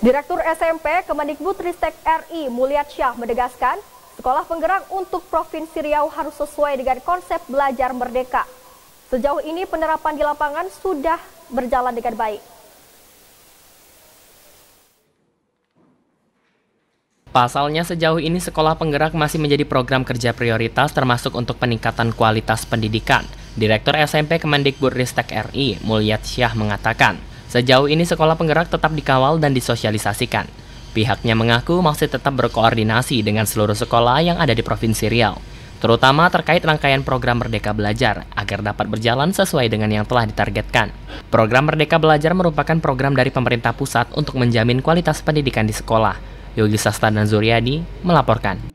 Direktur SMP Kemendikbud Ristek RI Mulyat Syah menegaskan, sekolah penggerak untuk Provinsi Riau harus sesuai dengan konsep belajar merdeka. Sejauh ini penerapan di lapangan sudah berjalan dengan baik. Pasalnya sejauh ini sekolah penggerak masih menjadi program kerja prioritas termasuk untuk peningkatan kualitas pendidikan. Direktur SMP Kemendikbud Ristek RI, Mulyat Syah mengatakan, Sejauh ini sekolah penggerak tetap dikawal dan disosialisasikan. Pihaknya mengaku masih tetap berkoordinasi dengan seluruh sekolah yang ada di Provinsi Riau, terutama terkait rangkaian program Merdeka Belajar agar dapat berjalan sesuai dengan yang telah ditargetkan. Program Merdeka Belajar merupakan program dari pemerintah pusat untuk menjamin kualitas pendidikan di sekolah. Yogi Sastan dan Zuryadi melaporkan.